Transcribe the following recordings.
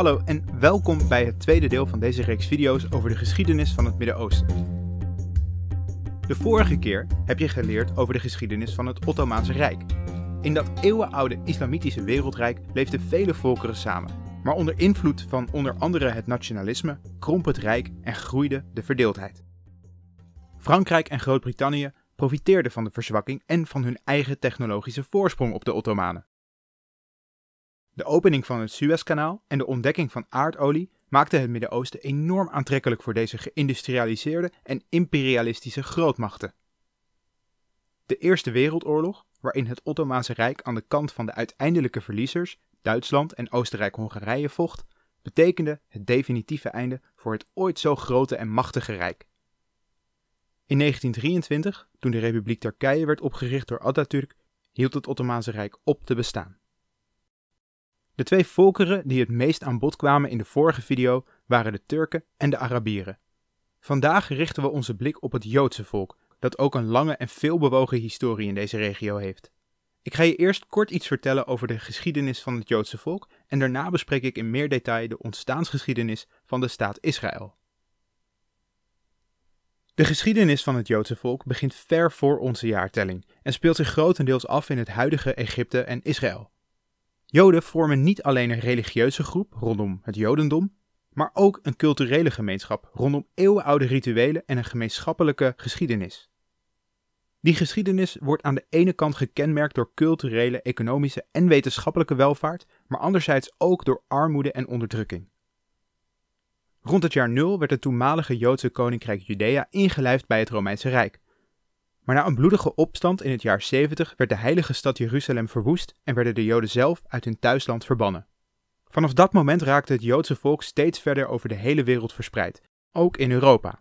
Hallo en welkom bij het tweede deel van deze reeks video's over de geschiedenis van het Midden-Oosten. De vorige keer heb je geleerd over de geschiedenis van het Ottomaanse Rijk. In dat eeuwenoude islamitische wereldrijk leefden vele volkeren samen. Maar onder invloed van onder andere het nationalisme kromp het rijk en groeide de verdeeldheid. Frankrijk en Groot-Brittannië profiteerden van de verzwakking en van hun eigen technologische voorsprong op de Ottomanen. De opening van het Suezkanaal en de ontdekking van aardolie maakten het Midden-Oosten enorm aantrekkelijk voor deze geïndustrialiseerde en imperialistische grootmachten. De Eerste Wereldoorlog, waarin het Ottomaanse Rijk aan de kant van de uiteindelijke verliezers, Duitsland en Oostenrijk-Hongarije, vocht, betekende het definitieve einde voor het ooit zo grote en machtige Rijk. In 1923, toen de Republiek Turkije werd opgericht door Atatürk, hield het Ottomaanse Rijk op te bestaan. De twee volkeren die het meest aan bod kwamen in de vorige video waren de Turken en de Arabieren. Vandaag richten we onze blik op het Joodse volk, dat ook een lange en veelbewogen historie in deze regio heeft. Ik ga je eerst kort iets vertellen over de geschiedenis van het Joodse volk en daarna bespreek ik in meer detail de ontstaansgeschiedenis van de staat Israël. De geschiedenis van het Joodse volk begint ver voor onze jaartelling en speelt zich grotendeels af in het huidige Egypte en Israël. Joden vormen niet alleen een religieuze groep rondom het Jodendom, maar ook een culturele gemeenschap rondom eeuwenoude rituelen en een gemeenschappelijke geschiedenis. Die geschiedenis wordt aan de ene kant gekenmerkt door culturele, economische en wetenschappelijke welvaart, maar anderzijds ook door armoede en onderdrukking. Rond het jaar 0 werd het toenmalige Joodse koninkrijk Judea ingelijfd bij het Romeinse Rijk, maar na een bloedige opstand in het jaar 70 werd de heilige stad Jeruzalem verwoest en werden de Joden zelf uit hun thuisland verbannen. Vanaf dat moment raakte het Joodse volk steeds verder over de hele wereld verspreid, ook in Europa.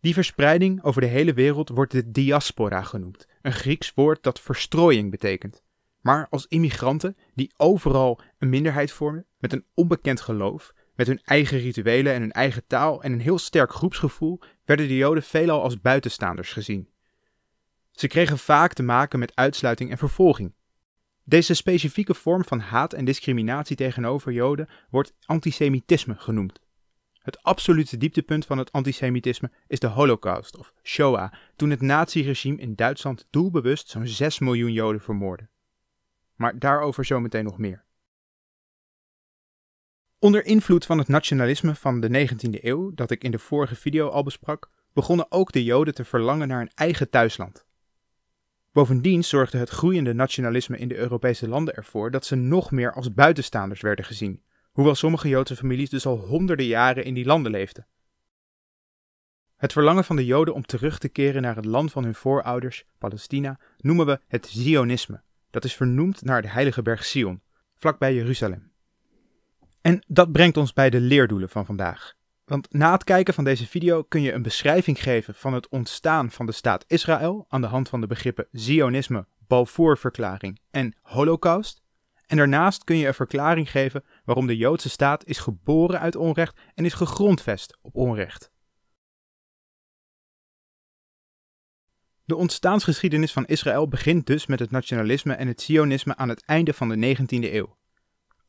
Die verspreiding over de hele wereld wordt de diaspora genoemd, een Grieks woord dat verstrooiing betekent. Maar als immigranten die overal een minderheid vormen, met een onbekend geloof, met hun eigen rituelen en hun eigen taal en een heel sterk groepsgevoel, werden de Joden veelal als buitenstaanders gezien. Ze kregen vaak te maken met uitsluiting en vervolging. Deze specifieke vorm van haat en discriminatie tegenover Joden wordt antisemitisme genoemd. Het absolute dieptepunt van het antisemitisme is de Holocaust of Shoah, toen het naziregime in Duitsland doelbewust zo'n 6 miljoen Joden vermoordde. Maar daarover zometeen nog meer. Onder invloed van het nationalisme van de 19e eeuw, dat ik in de vorige video al besprak, begonnen ook de Joden te verlangen naar een eigen thuisland. Bovendien zorgde het groeiende nationalisme in de Europese landen ervoor dat ze nog meer als buitenstaanders werden gezien, hoewel sommige Joodse families dus al honderden jaren in die landen leefden. Het verlangen van de Joden om terug te keren naar het land van hun voorouders, Palestina, noemen we het Zionisme. Dat is vernoemd naar de heilige berg Sion, vlakbij Jeruzalem. En dat brengt ons bij de leerdoelen van vandaag. Want na het kijken van deze video kun je een beschrijving geven van het ontstaan van de staat Israël aan de hand van de begrippen Zionisme, Balfourverklaring en Holocaust. En daarnaast kun je een verklaring geven waarom de Joodse staat is geboren uit onrecht en is gegrondvest op onrecht. De ontstaansgeschiedenis van Israël begint dus met het nationalisme en het zionisme aan het einde van de 19e eeuw.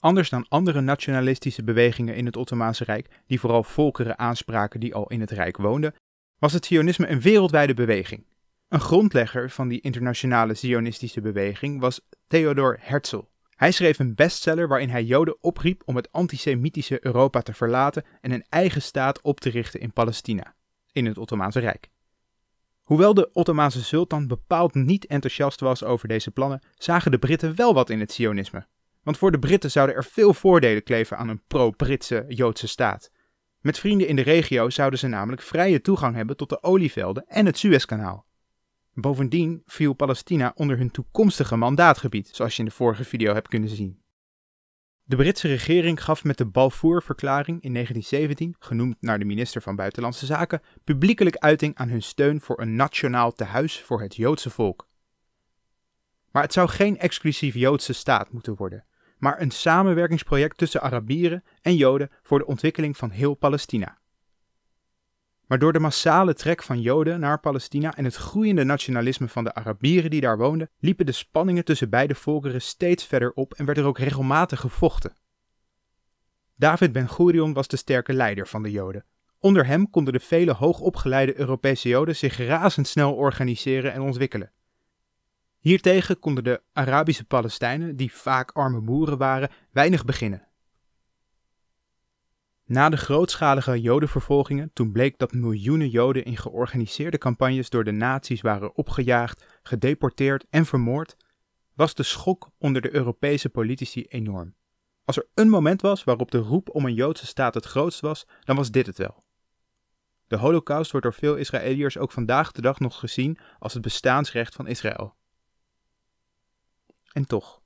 Anders dan andere nationalistische bewegingen in het Ottomaanse Rijk, die vooral volkeren aanspraken die al in het Rijk woonden, was het Zionisme een wereldwijde beweging. Een grondlegger van die internationale Zionistische beweging was Theodor Herzl. Hij schreef een bestseller waarin hij Joden opriep om het antisemitische Europa te verlaten en een eigen staat op te richten in Palestina, in het Ottomaanse Rijk. Hoewel de Ottomaanse sultan bepaald niet enthousiast was over deze plannen, zagen de Britten wel wat in het Zionisme. Want voor de Britten zouden er veel voordelen kleven aan een pro-Britse Joodse staat. Met vrienden in de regio zouden ze namelijk vrije toegang hebben tot de olievelden en het Suezkanaal. Bovendien viel Palestina onder hun toekomstige mandaatgebied, zoals je in de vorige video hebt kunnen zien. De Britse regering gaf met de Balfour-verklaring in 1917, genoemd naar de minister van Buitenlandse Zaken, publiekelijk uiting aan hun steun voor een nationaal tehuis voor het Joodse volk. Maar het zou geen exclusief Joodse staat moeten worden maar een samenwerkingsproject tussen Arabieren en Joden voor de ontwikkeling van heel Palestina. Maar door de massale trek van Joden naar Palestina en het groeiende nationalisme van de Arabieren die daar woonden, liepen de spanningen tussen beide volkeren steeds verder op en werd er ook regelmatig gevochten. David Ben-Gurion was de sterke leider van de Joden. Onder hem konden de vele hoogopgeleide Europese Joden zich razendsnel organiseren en ontwikkelen. Hiertegen konden de Arabische Palestijnen, die vaak arme boeren waren, weinig beginnen. Na de grootschalige Jodenvervolgingen, toen bleek dat miljoenen Joden in georganiseerde campagnes door de nazi's waren opgejaagd, gedeporteerd en vermoord, was de schok onder de Europese politici enorm. Als er een moment was waarop de roep om een Joodse staat het grootst was, dan was dit het wel. De Holocaust wordt door veel Israëliërs ook vandaag de dag nog gezien als het bestaansrecht van Israël. En toch.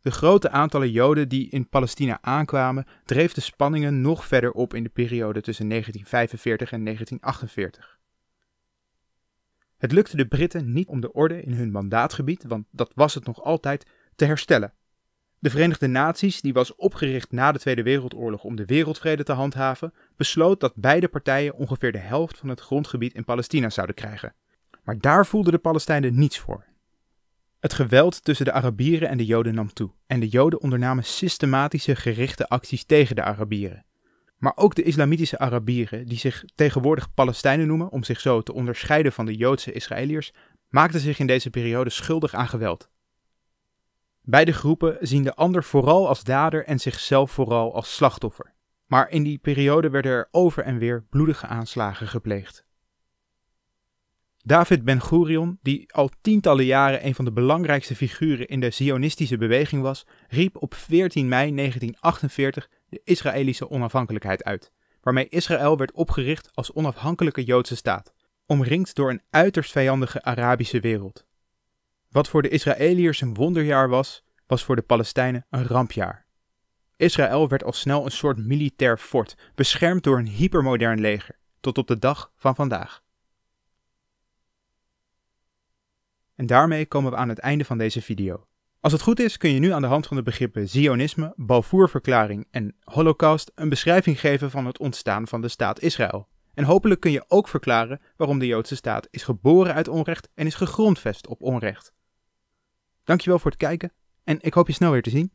De grote aantallen Joden die in Palestina aankwamen, dreef de spanningen nog verder op in de periode tussen 1945 en 1948. Het lukte de Britten niet om de orde in hun mandaatgebied, want dat was het nog altijd, te herstellen. De Verenigde Naties, die was opgericht na de Tweede Wereldoorlog om de wereldvrede te handhaven, besloot dat beide partijen ongeveer de helft van het grondgebied in Palestina zouden krijgen. Maar daar voelden de Palestijnen niets voor het geweld tussen de Arabieren en de Joden nam toe en de Joden ondernamen systematische gerichte acties tegen de Arabieren. Maar ook de islamitische Arabieren, die zich tegenwoordig Palestijnen noemen om zich zo te onderscheiden van de Joodse Israëliërs, maakten zich in deze periode schuldig aan geweld. Beide groepen zien de ander vooral als dader en zichzelf vooral als slachtoffer. Maar in die periode werden er over en weer bloedige aanslagen gepleegd. David Ben-Gurion, die al tientallen jaren een van de belangrijkste figuren in de Zionistische beweging was, riep op 14 mei 1948 de Israëlische onafhankelijkheid uit, waarmee Israël werd opgericht als onafhankelijke Joodse staat, omringd door een uiterst vijandige Arabische wereld. Wat voor de Israëliërs een wonderjaar was, was voor de Palestijnen een rampjaar. Israël werd al snel een soort militair fort, beschermd door een hypermodern leger, tot op de dag van vandaag. En daarmee komen we aan het einde van deze video. Als het goed is kun je nu aan de hand van de begrippen Zionisme, Balfourverklaring en Holocaust een beschrijving geven van het ontstaan van de staat Israël. En hopelijk kun je ook verklaren waarom de Joodse staat is geboren uit onrecht en is gegrondvest op onrecht. Dankjewel voor het kijken en ik hoop je snel weer te zien.